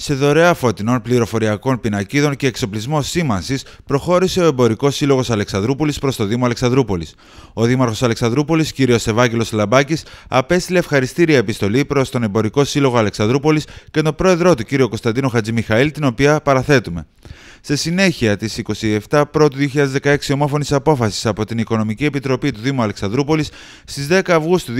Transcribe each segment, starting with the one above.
Σε δωρεά φωτεινών πληροφοριακών πινακίδων και εξοπλισμό σήμανσης προχώρησε ο Εμπορικός Σύλλογος Αλεξανδρούπολης προς το Δήμο Αλεξανδρούπολης. Ο Δήμαρχος Αλεξανδρούπολης, κ. Ευάγγελος Λαμπάκης, απέστειλε ευχαριστήρια επιστολή προς τον Εμπορικό Σύλλογο Αλεξανδρούπολης και τον πρόεδρό του, κ. Κωνσταντίνο Χατζημιχαήλ, την οποία παραθέτουμε. Σε συνέχεια τη 27 Πρώτου 2016 ομόφωνης απόφασης από την Οικονομική Επιτροπή του Δήμου Αλεξανδρούπολης στις 10 Αυγούστου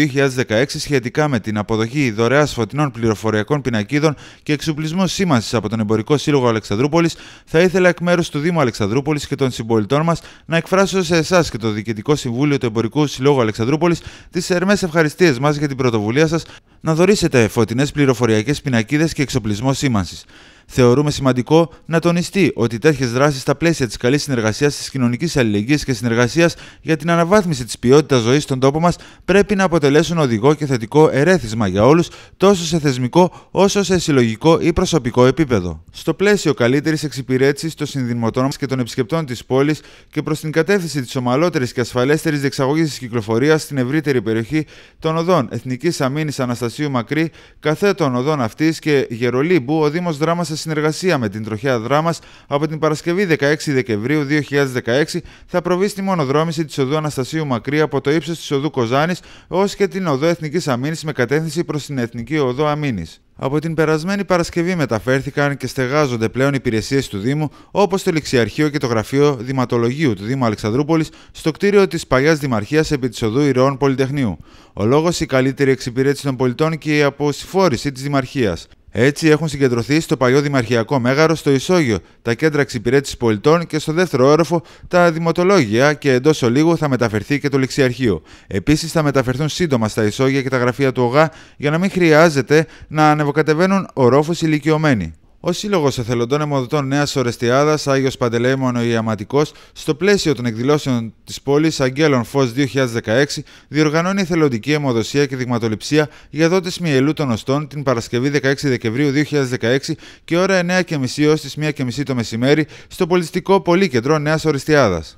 2016 σχετικά με την αποδοχή δωρεάς φωτεινών πληροφοριακών πινακίδων και εξοπλισμό σήμανσης από τον Εμπορικό Σύλλογο Αλεξανδρούπολης, θα ήθελα εκ μέρους του Δήμου Αλεξανδρούπολης και των συμπολιτών μας να εκφράσω σε εσάς και το Διοικητικό Συμβούλιο του Εμπορικού Συλλόγου Αλεξανδρούπολης τις θερμές ευχαριστίες μας για την πρωτοβουλία σας να δωρήσετε φωτεινές πληροφοριακές πινακίδες και εξοπλισμό σήμανσης θεωρούμε σημαντικό να τονιστεί ότι τέτοιες δράσεις στα πλαίσια της καλής συνεργασίας, της κοινωνικής αλληλεγγύης και συνεργασίας για την αναβάθμιση της ποιότητας ζωής στον τόπο μας πρέπει να αποτελέσουν οδηγό και θετικό ερέθισμα για όλους, τόσο σε θεσμικό όσο σε συλλογικό ή προσωπικό επίπεδο. Στο πλαίσιο καλύτερης εξυπηρέτησης των συνδημοτών μας και των επισκεπτών της πόλης και προς την κατεύθυνση της ομαλότερης και ασφαλέστερης διεξαγωγής της κυκλοφορίας στην ευρύτερη περιοχή των οδών Εθνικής Αμήνης Αναστασίου Μακρύ, καθέτων οδών αυτής και Γερολίμπου, ο Δήμος Δράμα συνεργασία με την τροχιά δράμας από την Παρασκευή 16 Δεκεμβρίου 2016 θα προβεί στη μονοδρόμηση της οδού Αναστασίου Μακρύ από το ύψος της οδού Κοζάνης ως και την οδό Εθνικής Αμήνης με κατεύθυνση προς την Εθνική Οδό Αμήνης. Από την περασμένη Παρασκευή μεταφέρθηκαν και στεγάζονται πλέον υπηρεσίες του Δήμου, όπως το Ληξιαρχείο και το Γραφείο Δηματολογίου του Δήμου Αλεξανδρούπολης, στο κτίριο της παλιάς Δημαρχίας επί της οδού Ηρεών Πολυτεχνείου. Ο λόγος η καλύτερη εξυπηρέτηση των πολιτών και η αποσυφόρηση της Δημαρχίας. Έτσι έχουν συγκεντρωθεί στο παλιό Δημαρχιακό Μέγαρος, στο Ισόγειο, τα κέντρα εξυπηρέτησης πολιτών και στο δεύτερο όροφο τα δημοτολόγια και εντός ολίγου θα μεταφερθεί και το ληξιαρχείο. Επίσης θα μεταφερθούν σύντομα στα Ισόγεια και τα γραφεία του ΟΓΑ για να μην χρειάζεται να ανεβοκατεβαίνουν ορόφους ηλικιωμένοι. Ο Σύλλογος Εθελοντών εμοδοτών Νέας Ορεστιάδας Άγιος ο Ιαματικό, στο πλαίσιο των εκδηλώσεων της πόλης Αγγέλων Φως 2016, διοργανώνει εθελοντική αιμοδοσία και δειγματοληψία για δότες μυελού των οστών την Παρασκευή 16 Δεκεμβρίου 2016 και ώρα 9.30 έως τις 1.30 το μεσημέρι στο πολιτιστικό Πολύκεντρο Νέας Ορεστιάδας.